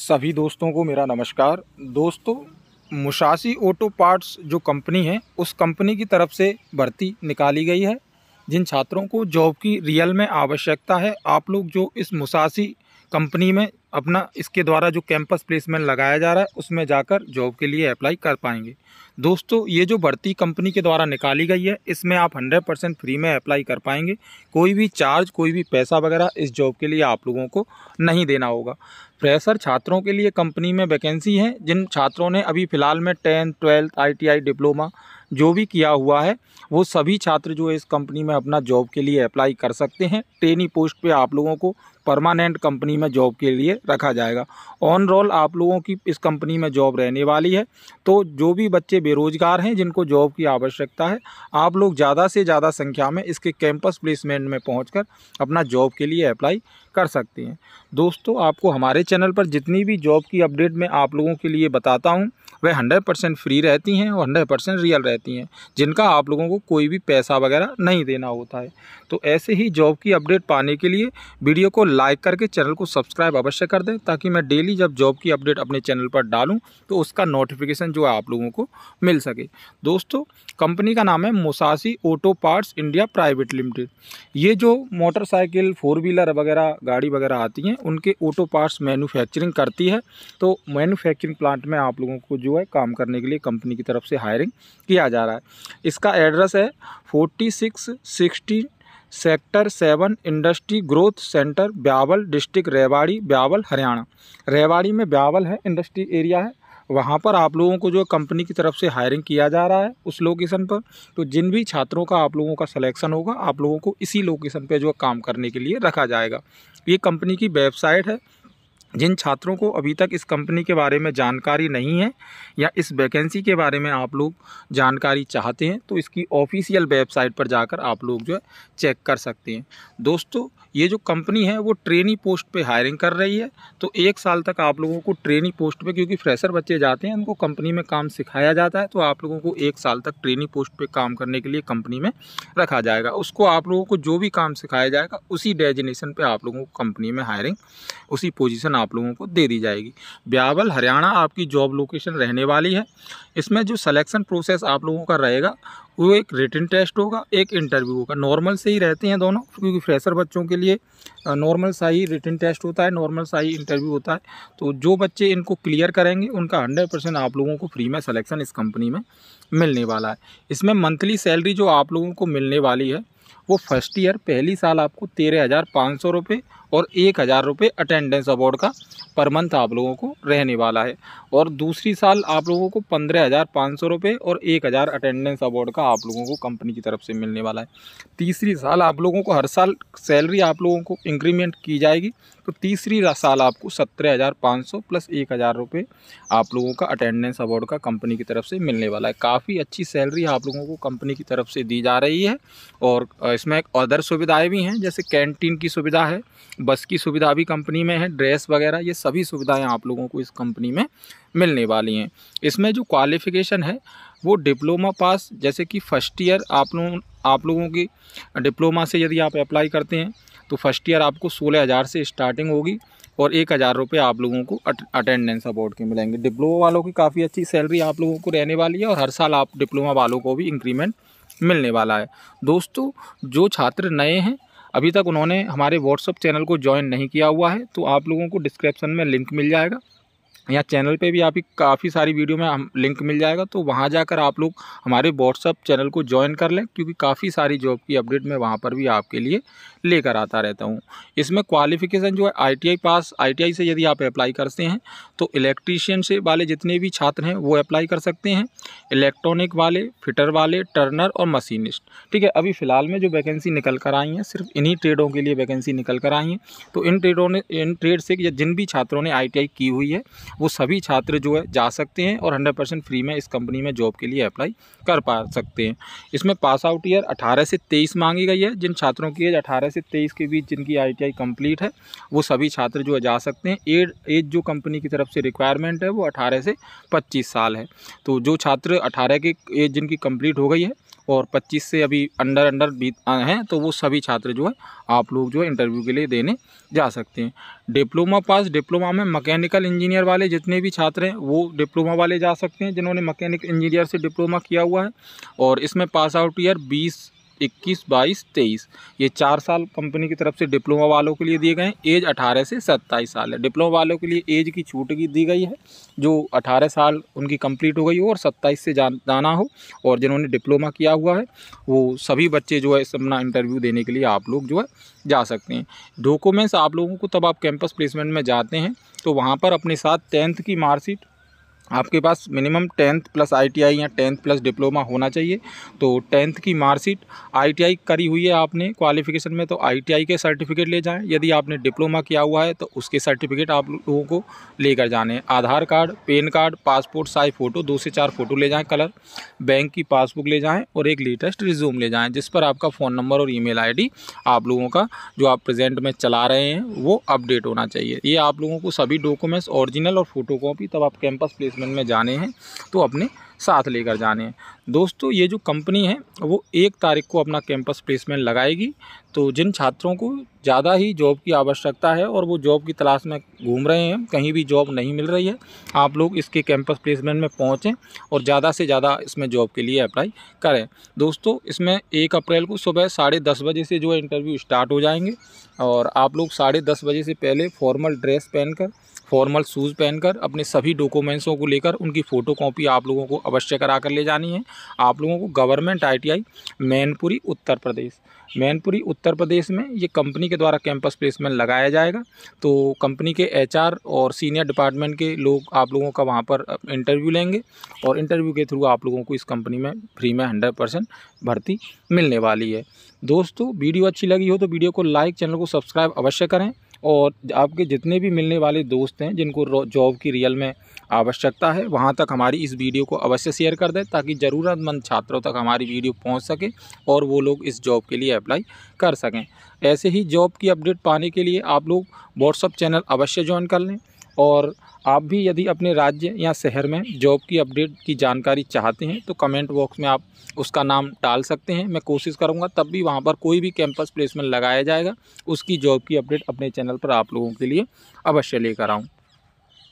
सभी दोस्तों को मेरा नमस्कार दोस्तों मुशासी ऑटो पार्ट्स जो कंपनी है उस कंपनी की तरफ से भर्ती निकाली गई है जिन छात्रों को जॉब की रियल में आवश्यकता है आप लोग जो इस मुसासी कंपनी में अपना इसके द्वारा जो कैंपस प्लेसमेंट लगाया जा रहा है उसमें जाकर जॉब के लिए अप्लाई कर पाएंगे दोस्तों ये जो भर्ती कंपनी के द्वारा निकाली गई है इसमें आप 100 परसेंट फ्री में अप्लाई कर पाएंगे कोई भी चार्ज कोई भी पैसा वगैरह इस जॉब के लिए आप लोगों को नहीं देना होगा फ्रेशर छात्रों के लिए कंपनी में वैकेंसी हैं जिन छात्रों ने अभी फ़िलहाल में टेंथ ट्वेल्थ आई डिप्लोमा जो भी किया हुआ है वो सभी छात्र जो इस कंपनी में अपना जॉब के लिए अप्लाई कर सकते हैं ट्रेनी पोस्ट पे आप लोगों को परमानेंट कंपनी में जॉब के लिए रखा जाएगा ऑन रोल आप लोगों की इस कंपनी में जॉब रहने वाली है तो जो भी बच्चे बेरोजगार हैं जिनको जॉब की आवश्यकता है आप लोग ज़्यादा से ज़्यादा संख्या में इसके कैंपस प्लेसमेंट में पहुँच अपना जॉब के लिए अप्लाई कर सकते हैं दोस्तों आपको हमारे चैनल पर जितनी भी जॉब की अपडेट मैं आप लोगों के लिए बताता हूँ वह हंड्रेड फ्री रहती हैं और हंड्रेड रियल रहती रहती हैं जिनका आप लोगों को कोई भी पैसा वगैरह नहीं देना होता है तो ऐसे ही जॉब की अपडेट पाने के लिए वीडियो को लाइक करके चैनल को सब्सक्राइब अवश्य कर दें ताकि मैं डेली जब जॉब की अपडेट अपने चैनल पर डालूँ तो उसका नोटिफिकेशन जो है आप लोगों को मिल सके दोस्तों कंपनी का नाम है Musashi auto parts India private limited ये जो मोटरसाइकिल फोर व्हीलर वगैरह गाड़ी वगैरह आती हैं उनके ऑटो पार्ट्स मैन्युफैक्चरिंग करती है तो मैन्युफैक्चरिंग प्लांट में आप लोगों को जो है काम करने के लिए कंपनी की तरफ से हायरिंग किया जा रहा है इसका एड्रेस है forty six sixty sector seven industry growth centre Bawal district Rewari Bawal Haryana Rewari में ब्यावल है इंडस्ट्री एरिया है वहाँ पर आप लोगों को जो कंपनी की तरफ से हायरिंग किया जा रहा है उस लोकेशन पर तो जिन भी छात्रों का आप लोगों का सिलेक्शन होगा आप लोगों को इसी लोकेशन पर जो काम करने के लिए रखा जाएगा ये कंपनी की वेबसाइट है जिन छात्रों को अभी तक इस कंपनी के बारे में जानकारी नहीं है या इस वैकेंसी के बारे में आप लोग जानकारी चाहते हैं तो इसकी ऑफिशियल वेबसाइट पर जाकर आप लोग जो है चेक कर सकते हैं दोस्तों ये जो कंपनी है वो ट्रेनी पोस्ट पे हायरिंग कर रही है तो एक साल तक आप लोगों को ट्रेनी पोस्ट पे क्योंकि फ्रेशर बच्चे जाते हैं उनको कंपनी में काम सिखाया जाता है तो आप लोगों को एक साल तक ट्रेनी पोस्ट पे काम करने के लिए कंपनी में रखा जाएगा उसको आप लोगों को जो भी काम सिखाया जाएगा उसी डेजिनेशन पर आप लोगों को कंपनी में हायरिंग उसी पोजिशन आप लोगों को दे दी जाएगी ब्यावल हरियाणा आपकी जॉब लोकेशन रहने वाली है इसमें जो सलेक्शन प्रोसेस आप लोगों का रहेगा वो एक रिटर्न टेस्ट होगा एक इंटरव्यू होगा नॉर्मल से ही रहते हैं दोनों क्योंकि फ्रेशर बच्चों के लिए नॉर्मल सा ही रिटर्न टेस्ट होता है नॉर्मल सा ही इंटरव्यू होता है तो जो बच्चे इनको क्लियर करेंगे उनका हंड्रेड परसेंट आप लोगों को फ्री में सलेक्शन इस कंपनी में मिलने वाला है इसमें मंथली सैलरी जो आप लोगों को मिलने वाली है वो फर्स्ट ईयर पहली साल आपको तेरह हज़ार पाँच सौ रुपये और एक हज़ार रुपये अटेंडेंस अवार्ड का पर मंथ आप लोगों को रहने वाला है और दूसरी साल आप लोगों को पंद्रह हज़ार पाँच सौ रुपये और एक हज़ार अटेंडेंस अवार्ड का आप लोगों को कंपनी की तरफ से मिलने वाला है तीसरी साल आप लोगों को हर साल सैलरी आप लोगों को इंक्रीमेंट की जाएगी तो तीसरी साल आपको सत्रह हज़ार पाँच सौ प्लस एक हज़ार रुपये आप लोगों का अटेंडेंस अवार्ड का कंपनी की तरफ से मिलने वाला है काफ़ी अच्छी सैलरी आप लोगों को कंपनी की तरफ से दी जा रही है और और इसमें अदर सुविधाएं भी हैं जैसे कैंटीन की सुविधा है बस की सुविधा भी कंपनी में है ड्रेस वगैरह ये सभी सुविधाएं आप लोगों को इस कंपनी में मिलने वाली हैं इसमें जो क्वालिफ़िकेशन है वो डिप्लोमा पास जैसे कि फ़र्स्ट ईयर आप लोग आप लोगों की डिप्लोमा से यदि आप अप्लाई करते हैं तो फर्स्ट ईयर आपको सोलह हज़ार से स्टार्टिंग होगी और एक हज़ार रुपये आप लोगों को अटेंडेंस अवार्ड के मिलेंगे डिप्लोमा वालों की काफ़ी अच्छी सैलरी आप लोगों को रहने वाली है और हर साल आप डिप्लोमा वालों को भी इंक्रीमेंट मिलने वाला है दोस्तों जो छात्र नए हैं अभी तक उन्होंने हमारे व्हाट्सअप चैनल को ज्वाइन नहीं किया हुआ है तो आप लोगों को डिस्क्रिप्शन में लिंक मिल जाएगा या चैनल पे भी आप ही काफ़ी सारी वीडियो में हम लिंक मिल जाएगा तो वहाँ जाकर आप लोग हमारे व्हाट्सअप चैनल को ज्वाइन कर लें क्योंकि काफ़ी सारी जॉब की अपडेट मैं वहाँ पर भी आपके लिए लेकर आता रहता हूँ इसमें क्वालिफिकेशन जो है आईटीआई पास आईटीआई से यदि आप अप्लाई करते हैं तो इलेक्ट्रीशियन से वाले जितने भी छात्र हैं वो अप्लाई कर सकते हैं इलेक्ट्रॉनिक वाले फिटर वाले टर्नर और मशीनिस्ट ठीक है अभी फ़िलहाल में जो वैकेंसी निकल कर आई हैं सिर्फ इन्हीं ट्रेडों के लिए वैकेंसी निकल कर आई हैं तो इन ट्रेडों ने इन ट्रेड से जिन भी छात्रों ने आई की हुई है वो सभी छात्र जो है जा सकते हैं और हंड्रेड परसेंट फ्री में इस कंपनी में जॉब के लिए अप्लाई कर पा सकते हैं इसमें पास आउट ईयर अठारह से तेईस मांगी गई है जिन छात्रों की एज अठारह से तेईस के बीच जिनकी आई कंप्लीट है वो सभी छात्र जो है जा सकते हैं एड एज जो कंपनी की तरफ से रिक्वायरमेंट है वो अठारह से पच्चीस साल है तो जो छात्र अठारह की एज जिनकी कंप्लीट हो गई है और 25 से अभी अंडर अंडर भी हैं तो वो सभी छात्र जो है आप लोग जो है इंटरव्यू के लिए देने जा सकते हैं डिप्लोमा पास डिप्लोमा में मैकेनिकल इंजीनियर वाले जितने भी छात्र हैं वो डिप्लोमा वाले जा सकते हैं जिन्होंने मकैनिकल इंजीनियर से डिप्लोमा किया हुआ है और इसमें पास आउट ईयर बीस इक्कीस बाईस तेईस ये चार साल कंपनी की तरफ से डिप्लोमा वालों के लिए दिए गए हैं एज अठारह से सत्ताईस साल है डिप्लोमा वालों के लिए एज की छूट की दी गई है जो अठारह साल उनकी कंप्लीट हो गई हो और सत्ताईस से जाना हो और जिन्होंने डिप्लोमा किया हुआ है वो सभी बच्चे जो है अपना इंटरव्यू देने के लिए आप लोग जो है जा सकते हैं डॉक्यूमेंट्स आप लोगों को तब आप कैंपस प्लेसमेंट में जाते हैं तो वहाँ पर अपने साथ टेंथ की मार्कशीट आपके पास मिनिमम टेंथ प्लस आईटीआई या टेंथ प्लस डिप्लोमा होना चाहिए तो टेंथ की मार्कशीट आईटीआई करी हुई है आपने क्वालिफिकेशन में तो आईटीआई के सर्टिफिकेट ले जाएं यदि आपने डिप्लोमा किया हुआ है तो उसके सर्टिफिकेट आप लोगों को लेकर जाने Aadhaar card PAN card passport size photo दो से चार फ़ोटो ले जाएँ कलर बैंक की पासबुक ले जाएँ और एक लेटेस्ट रिज्यूम ले जाएँ जिस पर आपका फ़ोन नंबर और ई मेल आप लोगों का जो आप प्रेजेंट में चला रहे हैं वो अपडेट होना चाहिए ये आप लोगों को सभी डॉक्यूमेंट्स ऑरिजिनल और फोटो तब आप कैंपस प्लेसमेंट इन्वेस्टमेंट में जाने हैं तो अपने साथ लेकर जाने हैं दोस्तों ये जो कंपनी है वो एक तारीख को अपना कैंपस प्लेसमेंट लगाएगी तो जिन छात्रों को ज़्यादा ही जॉब की आवश्यकता है और वो जॉब की तलाश में घूम रहे हैं कहीं भी जॉब नहीं मिल रही है आप लोग इसके कैंपस प्लेसमेंट में पहुँचें और ज़्यादा से ज़्यादा इसमें जॉब के लिए अप्लाई करें दोस्तों इसमें एक अप्रैल को सुबह साढ़े दस बजे से जो है इंटरव्यू स्टार्ट हो जाएंगे और आप लोग साढ़े दस बजे से पहले फॉर्मल ड्रेस पहनकर फॉर्मल शूज़ पहनकर अपने सभी डॉक्यूमेंट्सों को लेकर उनकी फ़ोटो कॉपी आप लोगों को अवश्य करा कर ले जानी है आप लोगों को गवर्नमेंट आईटीआई मैनपुरी उत्तर प्रदेश मैनपुरी उत्तर प्रदेश में ये कंपनी के द्वारा कैंपस प्लेसमेंट लगाया जाएगा तो कंपनी के एचआर और सीनियर डिपार्टमेंट के लोग आप लोगों का वहाँ पर इंटरव्यू लेंगे और इंटरव्यू के थ्रू आप लोगों को इस कंपनी में फ्री में हंड्रेड परसेंट भर्ती मिलने वाली है दोस्तों वीडियो अच्छी लगी हो तो वीडियो को लाइक चैनल को सब्सक्राइब अवश्य करें और आपके जितने भी मिलने वाले दोस्त हैं जिनको जॉब की रियल में आवश्यकता है वहाँ तक हमारी इस वीडियो को अवश्य शेयर कर दें ताकि ज़रूरतमंद छात्रों तक हमारी वीडियो पहुँच सके और वो लोग इस जॉब के लिए अप्लाई कर सकें ऐसे ही जॉब की अपडेट पाने के लिए आप लोग व्हाट्सअप चैनल अवश्य ज्वाइन कर लें और आप भी यदि अपने राज्य या शहर में जॉब की अपडेट की जानकारी चाहते हैं तो कमेंट बॉक्स में आप उसका नाम डाल सकते हैं मैं कोशिश करूंगा तब भी वहां पर कोई भी कैंपस प्लेसमेंट लगाया जाएगा उसकी जॉब की अपडेट अपने चैनल पर आप लोगों के लिए अवश्य लेकर आऊँ